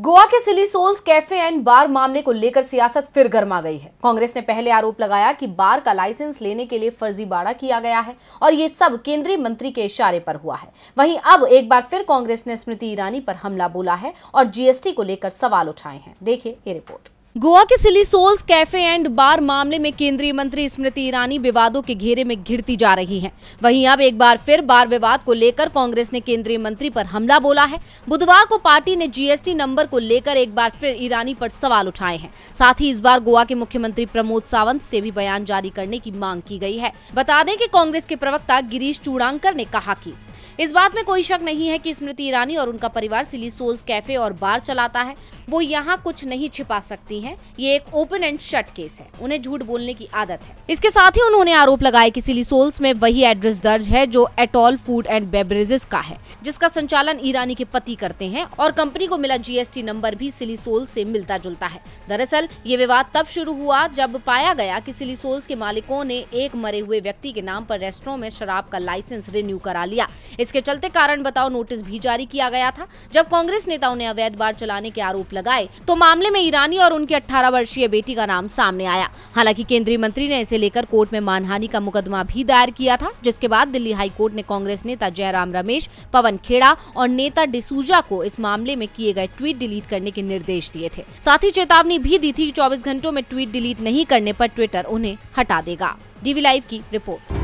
गोवा के silly souls cafe and bar मामले को लेकर सियासत फिर गर्मा गई है कांग्रेस ने पहले आरोप लगाया कि बार का लाइसेंस लेने के लिए बाड़ा किया गया है और ये सब केंद्रीय मंत्री के इशारे पर हुआ है वहीं अब एक बार फिर कांग्रेस ने स्मृति ईरानी पर हमला बोला है और जीएसटी को लेकर सवाल उठाए हैं देखिए ये रिपोर्ट गोवा के silly souls cafe and bar मामले में केंद्रीय मंत्री स्मृति ईरानी विवादों के घेरे में घिरती जा रही हैं। वहीं अब एक बार फिर बार विवाद को लेकर कांग्रेस ने केंद्रीय मंत्री पर हमला बोला है बुधवार को पार्टी ने जीएसटी नंबर को लेकर एक बार फिर ईरानी पर सवाल उठाए हैं साथ ही इस बार गोवा के मुख्यमंत्री प्रमोद सावंत से भी बयान जारी करने की मांग की गई है बता दें की कांग्रेस के प्रवक्ता गिरीश चूड़ांकर ने कहा की इस बात में कोई शक नहीं है कि स्मृति ईरानी और उनका परिवार सिली सोल्स कैफे और बार चलाता है वो यहाँ कुछ नहीं छिपा सकती हैं। ये एक ओपन एंड शट केस है उन्हें झूठ बोलने की आदत है इसके साथ ही उन्होंने आरोप लगाया कि सिली सोल्स में वही एड्रेस दर्ज है जो एटॉल फूड एंड बेबरेजेस का है जिसका संचालन ईरानी के पति करते हैं और कंपनी को मिला जीएसटी नंबर भी सिली सोल्स से मिलता जुलता है दरअसल ये विवाद तब शुरू हुआ जब पाया गया की सिली सोल्स के मालिकों ने एक मरे हुए व्यक्ति के नाम आरोप रेस्टोरों में शराब का लाइसेंस रिन्यू करा लिया इसके चलते कारण बताओ नोटिस भी जारी किया गया था जब कांग्रेस नेताओं ने अवैध बाढ़ चलाने के आरोप लगाए तो मामले में ईरानी और उनकी अठारह वर्षीय बेटी का नाम सामने आया हालांकि केंद्रीय मंत्री ने इसे लेकर कोर्ट में मानहानि का मुकदमा भी दायर किया था जिसके बाद दिल्ली हाई कोर्ट ने कांग्रेस नेता जयराम रमेश पवन खेड़ा और नेता डिसूजा को इस मामले में किए गए ट्वीट डिलीट करने के निर्देश दिए थे साथ ही चेतावनी भी दी थी चौबीस घंटों में ट्वीट डिलीट नहीं करने पर ट्विटर उन्हें हटा देगा डीवी लाइव की रिपोर्ट